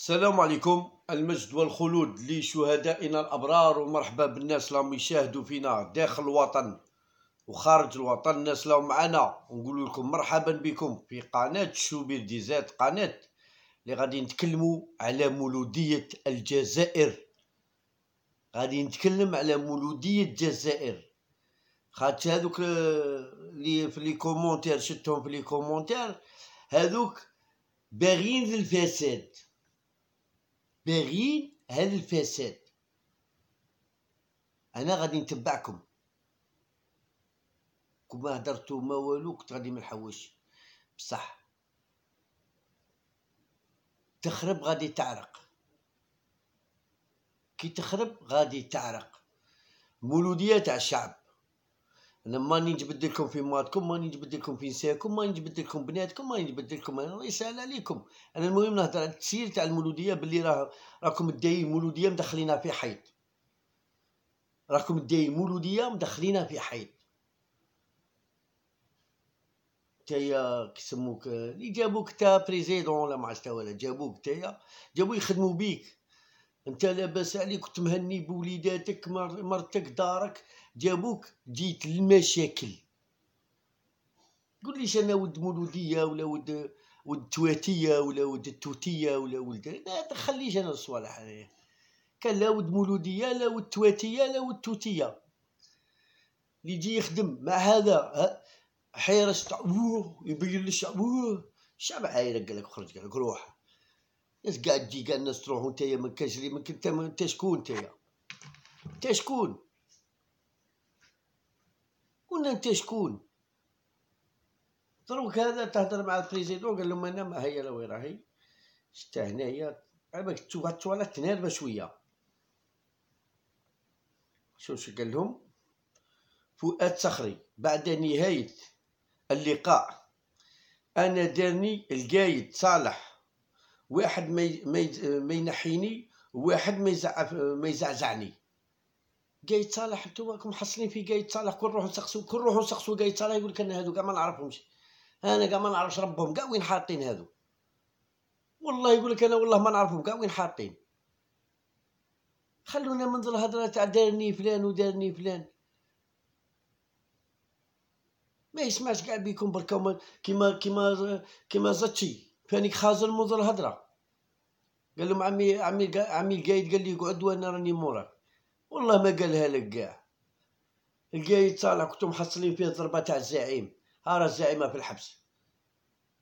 السلام عليكم المجد والخلود لشهدائنا الأبرار ومرحبا بالناس اللي يشاهدوا فينا داخل الوطن وخارج الوطن الناس اللي معنا ونقول لكم مرحبا بكم في قناة شوبير ديزات قناة اللي غادي نتكلموا على مولودية الجزائر غادي نتكلم على مولودية الجزائر خاطر هذوك اللي في لي كومونتير شفتهم في لي كومونتير هذوك باغيين الفساد باغيين هذا الفساد انا غادي نتبعكم كون ما هدرتو ما والو كنت غادي منحوش بصح تخرب غادي تعرق كي تخرب غادي تعرق مولوديه تاع الشعب انا ماني نجبد لكم في مواتكم ماني نجبد لكم في نسائكم ماني نجبد لكم بناتكم ماني نجبد لكم الله يسهل عليكم انا المهم نهضر على التسيير تاع المولوديه باللي راه راكم داي مولوديه مدخلينها في حيط راكم داي مولوديه مدخلينها في حيط تايا كيسموك اللي جابوك تا بريزيدون ولا ما عرفت ولا جابوك تايا جابو يخدموا بيك انت لاباس عليك كنت مهني بوليداتك مرتك دارك جابوك جيت للمشاكل قوليش انا ولد مولوديه ولا ولد ولد تواتيه ولا ولد التوتيه ولا ولد لا تخليش انا الصوالح انايا كان لا ولد مولوديه لا ولد تواتيه لا ولد توتيه اللي يجي يخدم مع هذا حيرس تاع يبين للشعب الشعب عايرك قال لك خرج قال لك روح الناس قاع تجي قاع الناس تروح نتايا من كجري من كنت انت شكون نتايا انت شكون قلنا انت شكون دروك هذا تهضر مع البريزيدون قال لهم انا ما هي لا وين راهي شتا هنايا هاد التواليت تنهرب شويه شو شو قال لهم فؤاد صخري بعد نهايه اللقاء انا دارني القايد صالح واحد ما ينحيني واحد ما يزعزعني جاي صالح انتوا راكم محصلين في جاي صالح كل نروحو نسقسو كل نروحو نسقسو جاي صالح يقول لك انا هادو كاع ما نعرفهمش انا كاع ما نعرفش ربهم كاع وين حاطين هادو والله يقول لك انا والله ما نعرفهم كاع وين حاطين خلونا من الهضره تاع دارني فلان ودارني فلان ما يسمعش كاع بيكم بركا كيما كيما كيما زاتشي كان خازن منذ الهضره قال لهم عمي عمي عمي القايد قال لي اقعد وانا راني موراك والله ما قالها لك كاع القايد طالع كنتو محصلين فيه الضربه تاع الزعيم ها راه الزعيمه في الحبس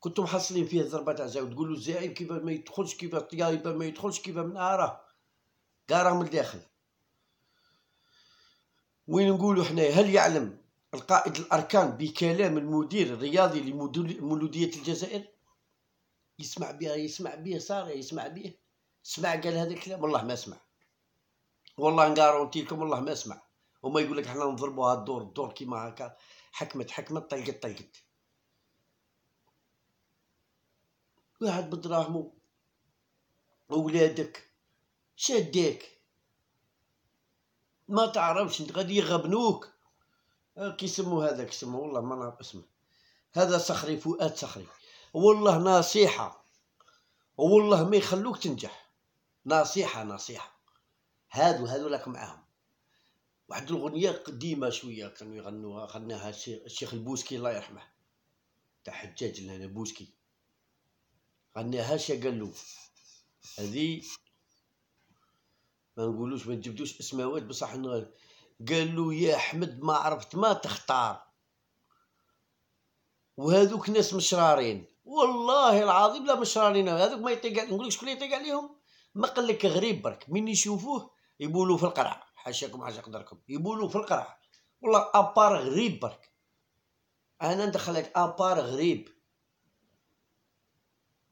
كنتو محصلين فيه الضربه تاع الزعيم تقول له الزعيم كيف ما يدخلش كيف الطيايبه ما يدخلش كيف من راه كاع من الداخل وين نقولوا حنايا هل يعلم القائد الاركان بكلام المدير الرياضي لمولوديه الجزائر يسمع بها يسمع بيه صار يسمع بيه سمع قال هذا الكلام والله ما سمع والله نقارونتي لكم والله ما سمع وما يقول لك حنا هذا الدور الدور كيما هكا حكمت حكمت طلقت طلقت واحد بدراهمو ولادك شديك ما تعرفش انت غادي يغبنوك آه، كيسمو هذاك كيسمو والله ما نعرف اسمه هذا صخري فؤاد صخري والله نصيحة والله ما يخلوك تنجح نصيحة نصيحة هادو هادو راك معاهم واحد الأغنية قديمة شوية كانوا يغنوها غناها الشيخ البوسكي الله يرحمه تاع حجاج لنا بوسكي غناها شا قال له هذه ما نقولوش ما نجبدوش اسماوات بصح قال له يا احمد ما عرفت ما تختار وهذوك ناس مشرارين والله العظيم لا مش رانينا هذوك ما يطيق نقول لك شكون اللي يطيق عليهم ما قال لك غريب برك من يشوفوه يبولوا في القرعه حاشاكم حاجه قدركم يبولوا في القرعه والله ابار غريب برك انا ندخلك ابار غريب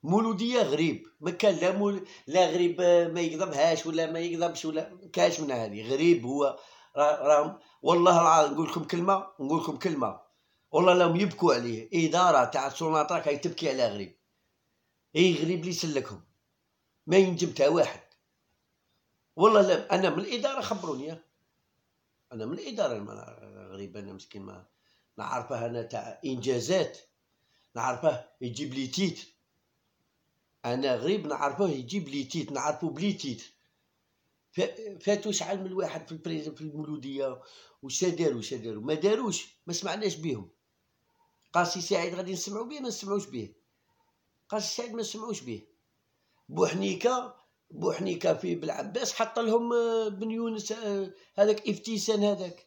مولوديه غريب ما كان لا مول... لا غريب آه، ما يقدمهاش ولا ما يقدمش ولا كاش من هذه غريب هو راهم والله العظيم نقول لكم كلمه نقول لكم كلمه والله لهم يبكوا عليه اداره إيه، تاع سوناطرا كي تبكي على غريب اي غريب لي سلكهم ما ينجم تا واحد والله لا انا من الاداره خبروني انا من الاداره غريب انا مسكين ما نعرفه انا تاع انجازات نعرفه يجيب لي تيت انا غريب نعرفه يجيب لي تيت نعرفه بلي تيت فاتوا شحال من واحد في, البريز في المولوديه وش داروا وش داروا ما داروش ما سمعناش بيهم قاسي سعيد غادي نسمعوا به ما نسمعوش به قاسي سعيد ما نسمعوش به بوحنيكه بوحنيكه في بالعباس حط لهم آه، بن يونس آه، هذاك افتيسان هذاك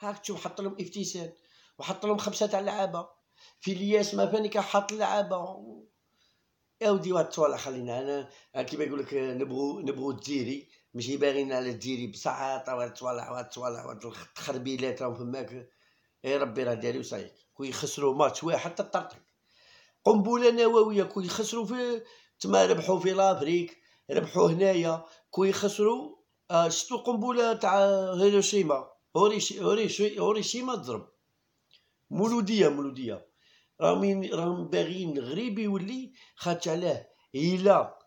هاك تشوف حط لهم افتيسان وحط لهم خمسه تاع لعابه في الياس ما فانيكا حط لعابه يا ودي واحد خلينا انا آه، كيما يقول لك نبغو نبغو الديري ماشي باغينا على الديري بصح عطا واحد الطوالع الخربيلات راهم فماك اي ربي راه داري وصايك كون يخسروا ماتش واحد حتى تطرطق قنبله نوويه كون يخسروا في تما ربحوا في لافريك ربحوا هنايا كون يخسروا آه، شتو قنبله تاع هيروشيما هوريشيما تضرب مولوديه مولوديه راهم راهم باغيين غريب يولي خاطش علاه الا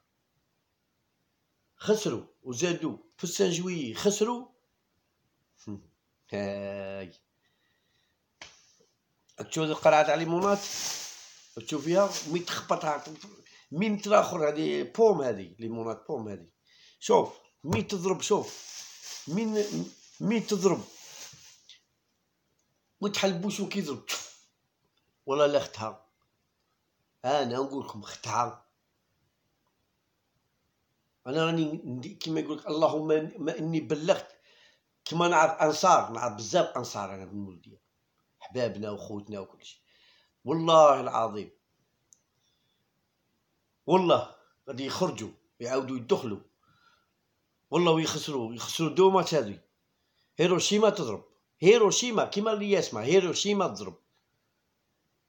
خسروا وزادوا في السان جويي خسروا هاي تشوف القرعة تاع مناط تشوف فيها مين تخبطها مين متر اخر هذه بوم هذه ليمونات بوم هذه شوف مين تضرب شوف مين مين تضرب وتحل بوشو يضرب والله لا اختها انا نقول لكم اختها انا راني كيما يقول لك اللهم ما اني بلغت كما نعرف انصار نعرف بزاف انصار انا في الولديه احبابنا وخوتنا شيء والله العظيم والله غادي يخرجوا يعاودوا يدخلوا والله ويخسروا يخسروا دو ماتش هيروشيما تضرب هيروشيما كيما اللي يسمع هيروشيما تضرب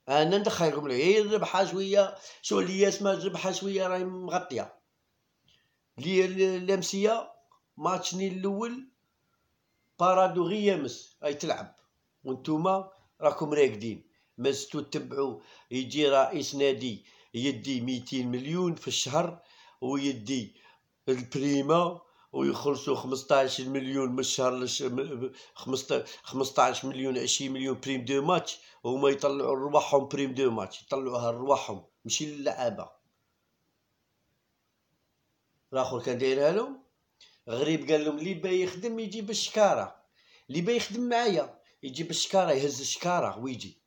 انا ندخلكم هي إيه، الربحه شويه شو اللي يسمع الربحه شويه راهي مغطيه لي الامسيه ماتشني الاول بارادو غيامس اي تلعب وانتوما راكم راقدين زدتو تتبعوا يجي رئيس نادي يدي 200 مليون في الشهر ويدي البريما ويخلصوا 15 مليون من الشهر لش... 15 مليون 20 مليون بريم دو ماتش وهما يطلعوا رواحهم بريم دو ماتش يطلعوها رواحهم ماشي للعابه الاخر كان دايرها لهم غريب قال لهم اللي يخدم يجيب الشكاره اللي با يخدم معايا يجيب الشكاره يهز الشكاره ويجي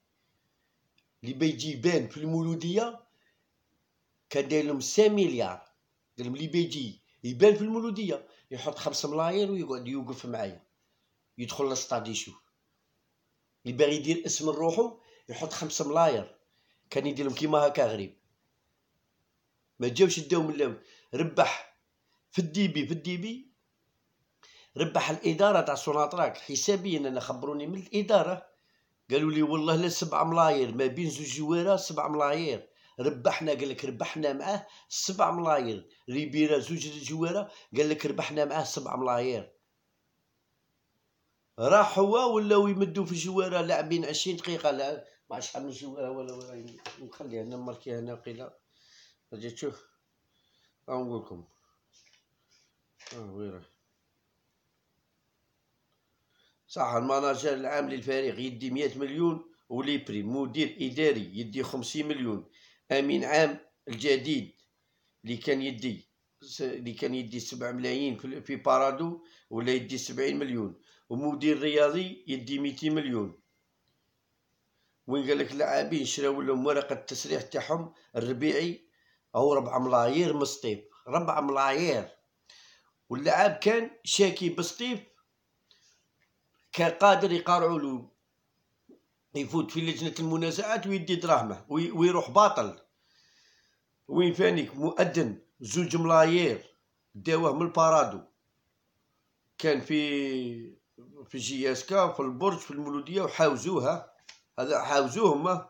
اللي بيجي يبان في المولوديه كان داير لهم 5 مليار قال لهم اللي بيجي يبان في المولوديه يحط خمس ملاير ويقعد يوقف معايا يدخل للستاد يشوف اللي باغي يدير اسم لروحو يحط خمس ملاير كان يدير لهم كيما هكا غريب ما جاوش داو من ربح في الديبي في الديبي ربح الاداره تاع سوناطراك حسابيا انا خبروني من الاداره قالوا لي والله لا سبعة ملاير ما بين زوج جويرة سبعة ملاير ربحنا قال لك ربحنا معاه سبعة ملاير ريبيرا زوج جويرة قال لك ربحنا معاه سبعة ملاير راح هو ولاو يمدوا في الجويرة لاعبين عشرين دقيقة لا ما شحال من جويرة ولا ولا يعني، نخليها انا ماركي هنا قيلة رجعت تشوف نقول لكم اه وين صح المناجر العام للفريق يدي 100 مليون ولي بري مدير اداري يدي 50 مليون امين عام الجديد اللي كان يدي اللي كان يدي 7 ملايين في بارادو ولا يدي 70 مليون ومدير رياضي يدي 200 مليون وين قال لك اللاعبين شراو لهم ورقه التسريح تاعهم الربيعي او 4 ملايير مسطيب 4 ملايير واللاعب كان شاكي بسطيف كقادر يقارع علوم يفوت في لجنة المنازعات ويدي دراهمه ويروح باطل وين فانيك مؤذن زوج ملايير داوه من البارادو كان في في جي اس كا في البرج في المولودية وحاوزوها هذا حاوزوهم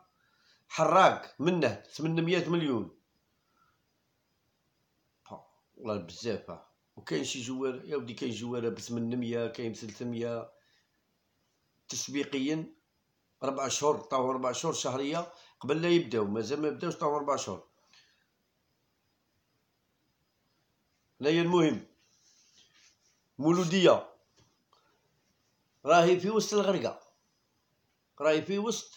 حراق منه 800 مليون والله بزاف وكاين شي جوار يا ودي كاين جوار ب 800 كاين ب 300 تسويقيا ربع شهور طاو ربع شهور شهريه قبل لا يبداو مازال ما بداوش طاو ربع شهور هنايا المهم مولوديه راهي في وسط الغرقه راهي في وسط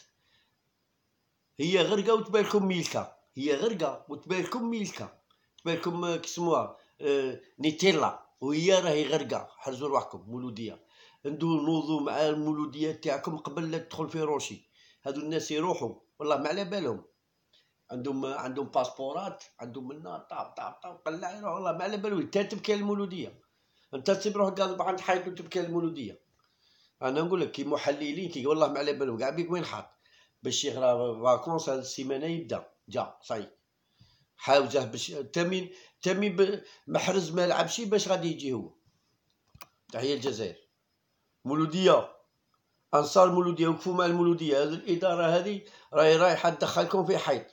هي غرقه وتبالكم ميلكا هي غرقه وتبالكم ميلكا تبالكم آه، كيسموها آه، نيتيلا وهي راهي غرقه حرزوا رواحكم مولوديه ندور نوضو مع المولوديه تاعكم قبل لا تدخل في روشي هادو الناس يروحوا والله ما على بالهم عندهم عندهم باسبورات عندهم منا طاب طاب طاب قلع يروح والله ما على بالو انت تبكي المولوديه انت تسيب روحك قاضي عند حيط وتبكي المولوديه انا نقول لك كي محللين كي والله ما على بالو كاع بيك وين حاط باش يغرى فاكونس هاد السيمانه يبدا جا صاي حاوزه باش تامين تامين محرز ما لعبش باش غادي يجي هو تحيه الجزائر مولوديه انصار مولوديه وقفوا مع المولوديه هذه الاداره هذه راهي رايحه تدخلكم في حيط